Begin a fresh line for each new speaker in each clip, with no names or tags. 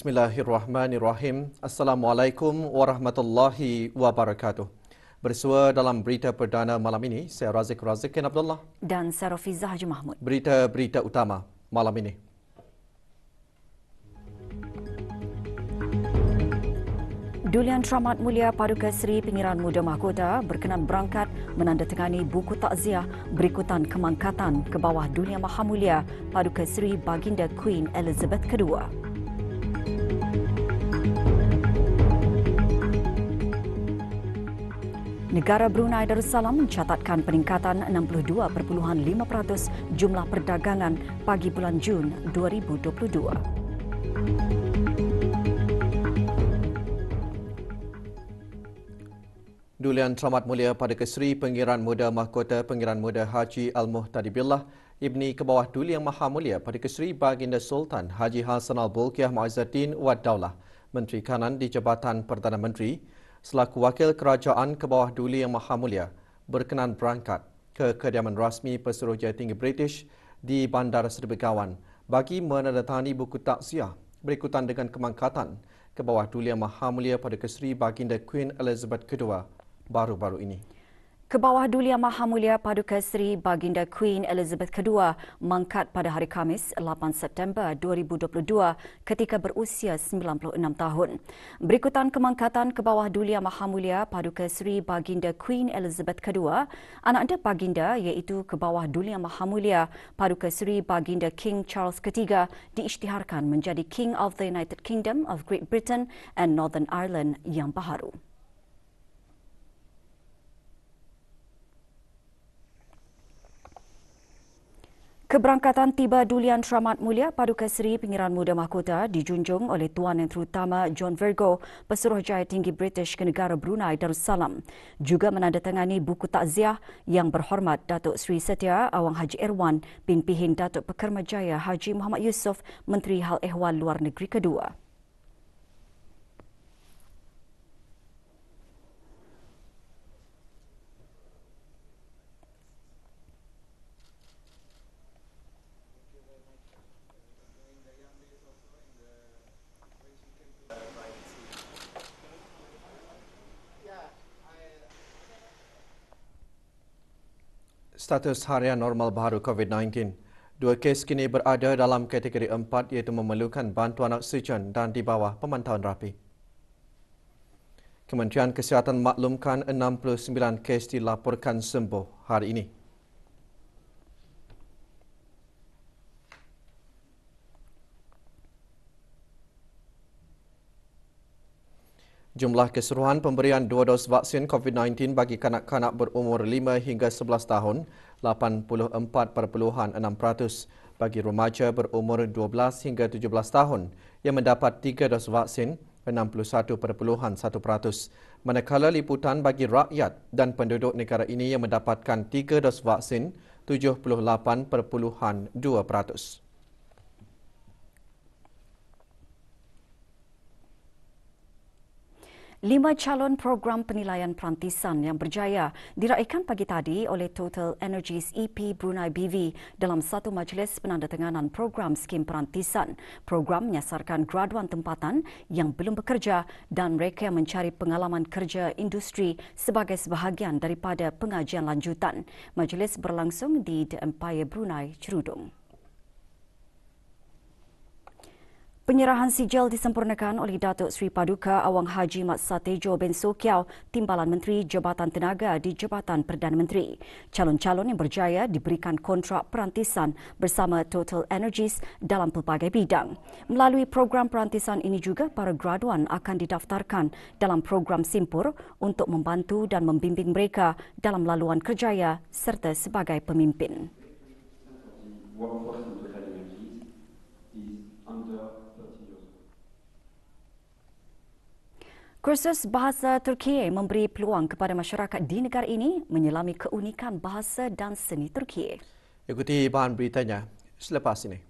Bismillahirrahmanirrahim. Assalamualaikum warahmatullahi wabarakatuh. Bersua dalam berita perdana malam ini, saya Razik Razikin Abdullah
dan saya Rafizah Haji Mahmud.
Berita-berita utama malam ini.
Dulian Tramat Mulia Paduka Seri Pengiran Muda Mahkota berkenan berangkat menandatangani buku takziah berikutan kemangkatan ke bawah Dunia Mahamulia Paduka Seri Baginda Queen Elizabeth II. Negara Brunei Darussalam mencatatkan peningkatan 62.5% jumlah perdagangan pagi bulan Jun 2022.
Dulian selamat mulia pada Kesri Pengiran Muda Mahkota Pengiran Muda Haji Al-Muhtadi Billah Ibni ke bawah Duli Yang Maha Mulia pada Kesri Baginda Sultan Haji Hassan Al-Bulkiah Mu'azzaddin Wad Daulah Menteri Kanan di Jabatan Perdana Menteri selaku wakil kerajaan ke bawah Duli Yang Maha Mulia berkenan berangkat ke kediaman rasmi Pesuruhjaya Tinggi British di Bandar Seri Begawan bagi menandatangani buku taksiah berikutan dengan kemangkatan ke bawah Duli Yang Maha Mulia pada kesri Baginda Queen Elizabeth II baru-baru ini.
Kebawah Dulia Maha Mulia Paduka Seri Baginda Queen Elizabeth II mangkat pada hari Kamis 8 September 2022 ketika berusia 96 tahun. Berikutan kemangkatan Kebawah Dulia Maha Mulia Paduka Seri Baginda Queen Elizabeth II, anak anda Baginda iaitu Kebawah Dulia Maha Mulia Paduka Seri Baginda King Charles III diisytiharkan menjadi King of the United Kingdom of Great Britain and Northern Ireland yang baharu. Keberangkatan tiba Dulian Tramat Mulia Paduka Seri Pengiran Muda Mahkota dijunjung oleh Tuan Yang Terutama John Virgo, Pesuruhjaya Tinggi British ke negara Brunei Darussalam. Juga menandatangani buku takziah yang berhormat Datuk Sri Setia Awang Haji Irwan bin Pihin Datuk Pekerma Jaya Haji Muhammad Yusof, Menteri Hal Ehwal Luar Negeri Kedua.
status harian normal baru COVID-19. Dua kes kini berada dalam kategori 4 iaitu memerlukan bantuan oksigen dan di bawah pemantauan rapi. Kementerian Kesihatan maklumkan 69 kes dilaporkan sembuh hari ini. Jumlah keseluruhan pemberian dua dos vaksin COVID-19 bagi kanak-kanak berumur 5 hingga 11 tahun 84.6% bagi remaja berumur 12 hingga 17 tahun yang mendapat tiga dos vaksin 61.1% manakala liputan bagi rakyat dan penduduk negara ini yang mendapatkan tiga dos vaksin 78.2%
Lima calon program penilaian perantisan yang berjaya diraihkan pagi tadi oleh Total Energies EP Brunei BV dalam satu majlis penandatanganan program skim perantisan. Program menyasarkan graduan tempatan yang belum bekerja dan mereka yang mencari pengalaman kerja industri sebagai sebahagian daripada pengajian lanjutan. Majlis berlangsung di The Empire Brunei, Cerudong. Penyerahan sijil disempurnakan oleh Datuk Sri Paduka Awang Haji Mat Satejo bin Sokiao, Timbalan Menteri Jabatan Tenaga di Jabatan Perdana Menteri. Calon-calon yang berjaya diberikan kontrak perantisan bersama Total Energies dalam pelbagai bidang. Melalui program perantisan ini juga, para graduan akan didaftarkan dalam program Simpur untuk membantu dan membimbing mereka dalam laluan kerjaya serta sebagai pemimpin. Kursus Bahasa Turki memberi peluang kepada masyarakat di negara ini menyelami keunikan bahasa dan seni Turki.
Ikuti bahan beritanya selepas ini.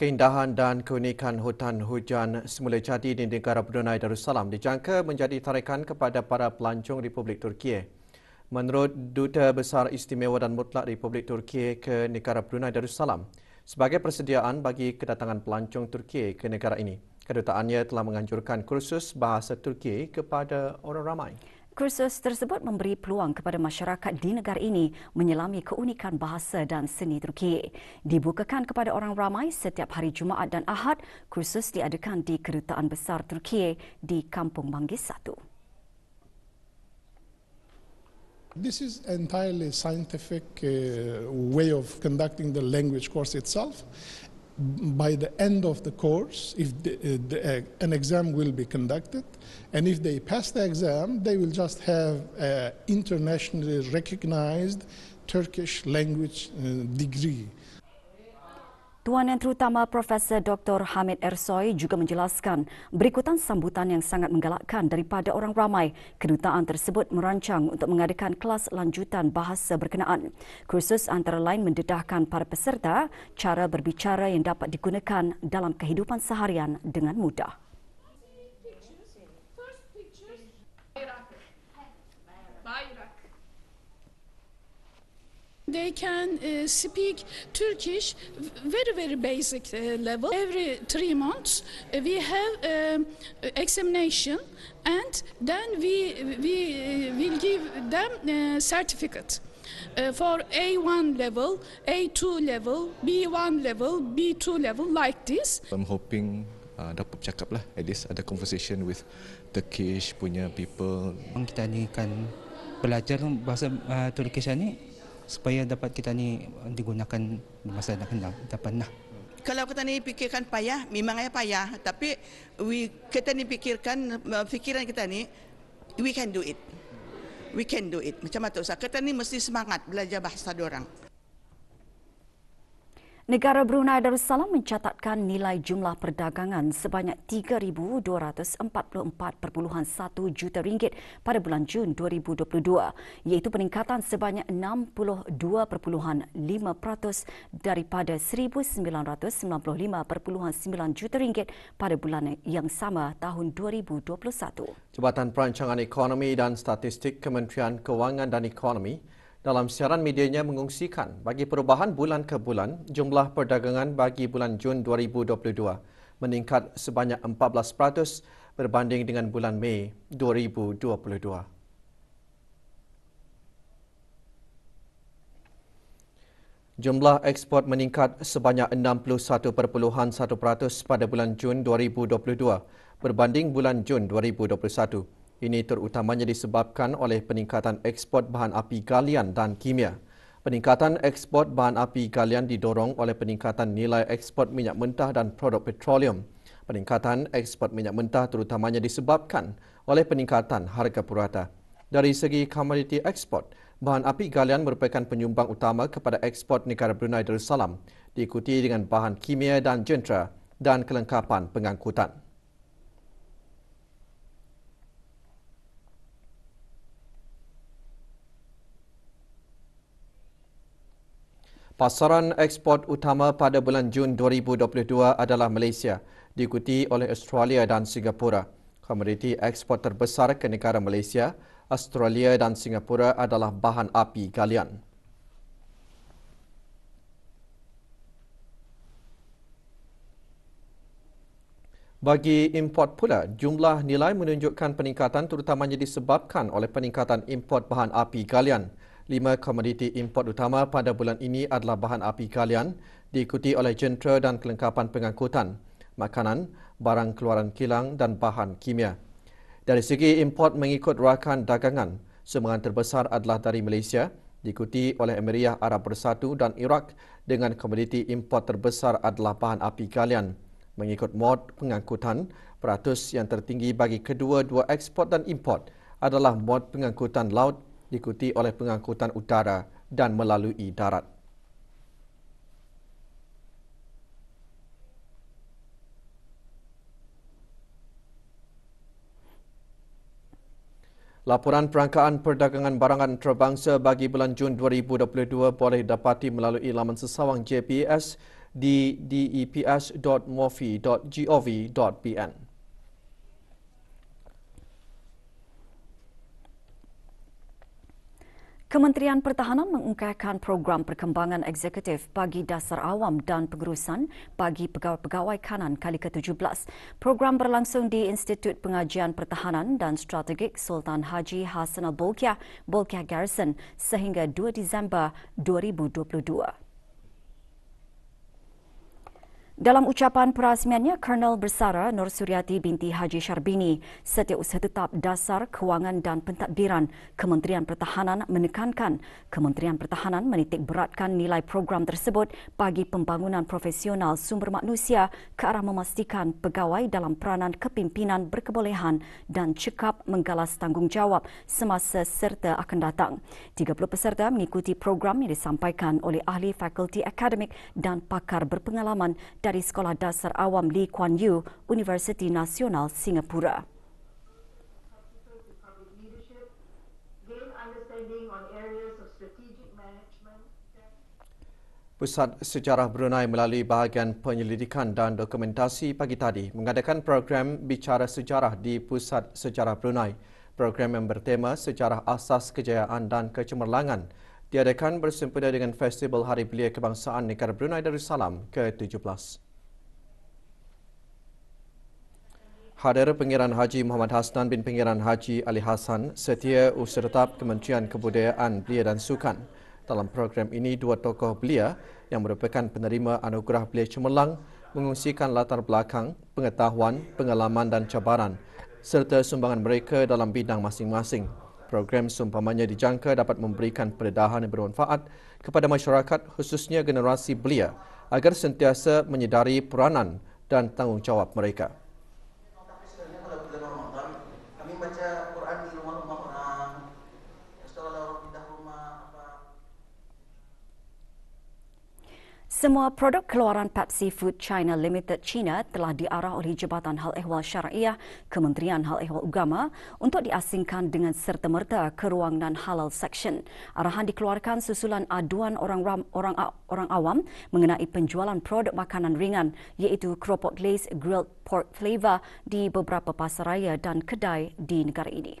Keindahan dan keunikan hutan hujan semula jadi di negara Brunei Darussalam dijangka menjadi tarikan kepada para pelancong Republik Turki. Menurut Duta Besar Istimewa dan Mutlak Republik Turki ke negara Brunei Darussalam, sebagai persediaan bagi kedatangan pelancong Turki ke negara ini, kedutaannya telah menganjurkan kursus bahasa Turki kepada orang ramai.
Kursus tersebut memberi peluang kepada masyarakat di negara ini menyelami keunikan bahasa dan seni Turki. Dibukakan kepada orang ramai setiap hari Jumaat dan Ahad, kursus diadakan di Kedutaan Besar Turki di Kampung Manggis 1.
This is entirely scientific uh, way of conducting the language course itself by the end of the course, if the, uh, the, uh, an exam will be conducted, and if they pass the exam, they will just have uh, internationally recognized Turkish language degree.
Tuan Yang Terutama Profesor Dr. Hamid Ersoy juga menjelaskan berikutan sambutan yang sangat menggalakkan daripada orang ramai. Kedutaan tersebut merancang untuk mengadakan kelas lanjutan bahasa berkenaan. Kursus antara lain mendedahkan para peserta cara berbicara yang dapat digunakan dalam kehidupan seharian dengan mudah. They can uh, speak Turkish very, very basic uh, level. Every three months, uh, we have um, examination and then we, we uh, will give them certificate. Uh, for A1 level, A2 level, B1 level, B2 level, like this.
I'm hoping uh, dapat lah, at least ada conversation with Turkish punya people. Kita ni kan belajar bahasa uh, Turkish ni supaya dapat kita ni eh, digunakan masa nak hendak dapat nah. Kalau kita ni fikirkan payah, memang ayah payah. Tapi we, kita ni fikirkan, eh, fikiran kita ni, we can do it. We can do it. Macam Matuk Ustaz, kita ni mesti semangat belajar bahasa orang.
Negara Brunei Darussalam mencatatkan nilai jumlah perdagangan sebanyak 3244.1 juta ringgit pada bulan Jun 2022 iaitu peningkatan sebanyak 62.5% daripada 1995.9 juta ringgit pada bulan yang sama tahun 2021.
Jabatan Perancangan Ekonomi dan Statistik Kementerian Kewangan dan Ekonomi dalam siaran medianya mengungsikan bagi perubahan bulan ke bulan, jumlah perdagangan bagi bulan Jun 2022 meningkat sebanyak 14% berbanding dengan bulan Mei 2022. Jumlah ekspor meningkat sebanyak 61.1% pada bulan Jun 2022 berbanding bulan Jun ini terutamanya disebabkan oleh peningkatan ekspor bahan api galian dan kimia. Peningkatan ekspor bahan api galian didorong oleh peningkatan nilai ekspor minyak mentah dan produk petroleum. Peningkatan ekspor minyak mentah terutamanya disebabkan oleh peningkatan harga purata. Dari segi komoditi ekspor, bahan api galian merupakan penyumbang utama kepada ekspor negara Brunei Darussalam, diikuti dengan bahan kimia dan jentera dan kelengkapan pengangkutan. Pasaran ekspor utama pada bulan Jun 2022 adalah Malaysia, diikuti oleh Australia dan Singapura. Komoditi ekspor terbesar ke negara Malaysia, Australia dan Singapura adalah bahan api galian. Bagi import pula, jumlah nilai menunjukkan peningkatan terutamanya disebabkan oleh peningkatan import bahan api galian. Lima komoditi import utama pada bulan ini adalah bahan api galian, diikuti oleh jentera dan kelengkapan pengangkutan, makanan, barang keluaran kilang dan bahan kimia. Dari segi import mengikut rakan dagangan, sumbangan terbesar adalah dari Malaysia, diikuti oleh Emiriah Arab Bersatu dan Iraq dengan komoditi import terbesar adalah bahan api galian. Mengikut mod pengangkutan, peratus yang tertinggi bagi kedua-dua ekspor dan import adalah mod pengangkutan laut diikuti oleh pengangkutan udara dan melalui darat. Laporan perangkaan perdagangan barangan antarabangsa bagi bulan Jun 2022 boleh dapati melalui laman sesawang JPS di deps.mofi.gov.bn.
Kementerian Pertahanan mengungkapkan program perkembangan eksekutif bagi dasar awam dan pengurusan bagi pegawai-pegawai kanan kali ke-17. Program berlangsung di Institut Pengajian Pertahanan dan Strategik Sultan Haji Hassanal Al-Bolkiah, Bolkiah Garrison sehingga 2 Disember 2022. Dalam ucapan perasmiannya, Colonel Bersara Nur Suryati binti Haji Syarbini, Setiausaha Tetap Dasar Kewangan dan Pentadbiran Kementerian Pertahanan menekankan Kementerian Pertahanan menitik beratkan nilai program tersebut bagi pembangunan profesional sumber manusia ke arah memastikan pegawai dalam peranan kepimpinan berkebolehan dan cekap menggalas tanggungjawab semasa serta akan datang. 30 peserta mengikuti program yang disampaikan oleh ahli fakulti akademik dan pakar berpengalaman dan dari Sekolah Dasar Awam Lee Kuan Yew, Universiti Nasional Singapura.
Pusat Sejarah Brunei melalui bahagian penyelidikan dan dokumentasi pagi tadi mengadakan program Bicara Sejarah di Pusat Sejarah Brunei. Program yang bertema Sejarah Asas Kejayaan dan Kecemerlangan – diadakan bersempena dengan Festival Hari Belia Kebangsaan Negara Brunei Darussalam ke-17. Hadir Pengiran Haji Muhammad Hasnan bin Pengiran Haji Ali Hasan setia usaha tetap Kementerian Kebudayaan Belia dan Sukan. Dalam program ini, dua tokoh belia yang merupakan penerima anugerah belia cemerlang mengungsikan latar belakang, pengetahuan, pengalaman dan cabaran serta sumbangan mereka dalam bidang masing-masing. Program seumpamanya dijangka dapat memberikan pendedahan yang bermanfaat kepada masyarakat khususnya generasi belia agar sentiasa menyedari peranan dan tanggungjawab mereka.
Semua produk keluaran Pepsi Food China Limited China telah diarah oleh Jabatan Hal Ehwal Syariah Kementerian Hal Ehwal Agama untuk diasingkan dengan serta-merta ke ruang ruangan halal section. Arahan dikeluarkan susulan aduan orang, ram, orang, orang awam mengenai penjualan produk makanan ringan iaitu keropok glaze grilled pork flavour di beberapa pasaraya dan kedai di negara ini.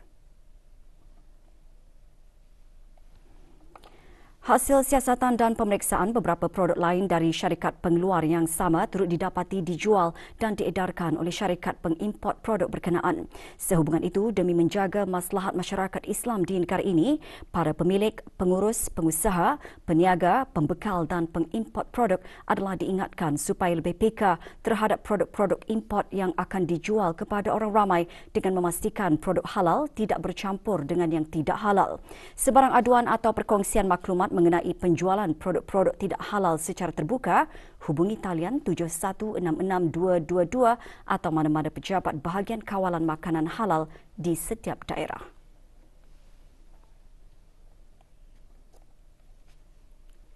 Hasil siasatan dan pemeriksaan beberapa produk lain dari syarikat pengeluar yang sama turut didapati dijual dan diedarkan oleh syarikat pengimport produk berkenaan. Sehubungan itu demi menjaga maslahat masyarakat Islam di negara ini, para pemilik, pengurus, pengusaha, peniaga, pembekal dan pengimport produk adalah diingatkan supaya lebih peka terhadap produk-produk import yang akan dijual kepada orang ramai dengan memastikan produk halal tidak bercampur dengan yang tidak halal. Sebarang aduan atau perkongsian maklumat mengenai penjualan produk-produk tidak halal secara terbuka, hubungi talian 7166222 atau mana-mana pejabat bahagian kawalan makanan halal di setiap daerah.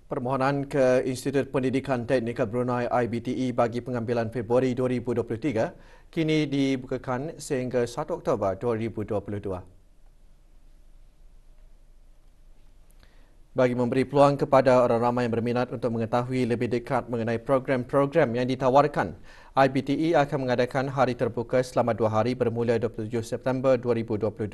Permohonan ke Institut Pendidikan Teknikal Brunei IBTE bagi pengambilan Februari 2023 kini dibukakan sehingga 1 Oktober 2022. bagi memberi peluang kepada orang ramai yang berminat untuk mengetahui lebih dekat mengenai program-program yang ditawarkan. IBTE akan mengadakan hari terbuka selama dua hari bermula 27 September 2022.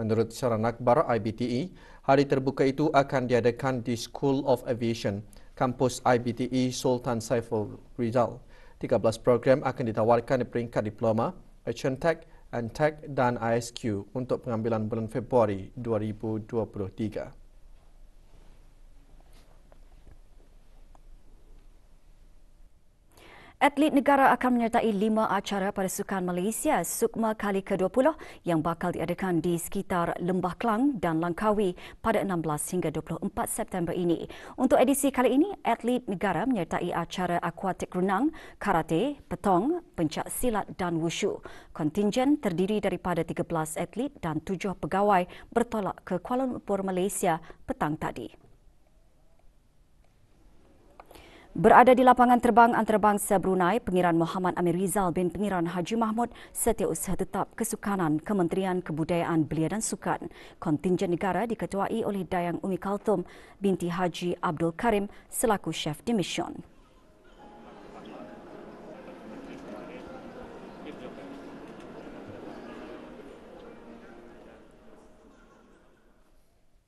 Menurut Saran Akbar IBTE, hari terbuka itu akan diadakan di School of Aviation, kampus IBTE Sultan Saiful Rizal. 13 program akan ditawarkan di peringkat diploma, Action Tech, Antech dan ISQ untuk pengambilan bulan Februari 2023.
Atlet negara akan menyertai lima acara pada Sukan Malaysia Sukma kali ke-20 yang bakal diadakan di sekitar Lembah Klang dan Langkawi pada 16 hingga 24 September ini. Untuk edisi kali ini, atlet negara menyertai acara akuatik renang, karate, petong, pencak silat dan wushu. Kontingen terdiri daripada 13 atlet dan 7 pegawai bertolak ke Kuala Lumpur, Malaysia petang tadi. Berada di lapangan terbang antarabangsa Brunei, Pengiran Muhammad Amir Rizal bin Pengiran Haji Mahmud setiausaha tetap kesukanan Kementerian Kebudayaan Belia dan Sukan. Kontingen negara diketuai oleh Dayang Umi Kaltum binti Haji Abdul Karim selaku chef de mission.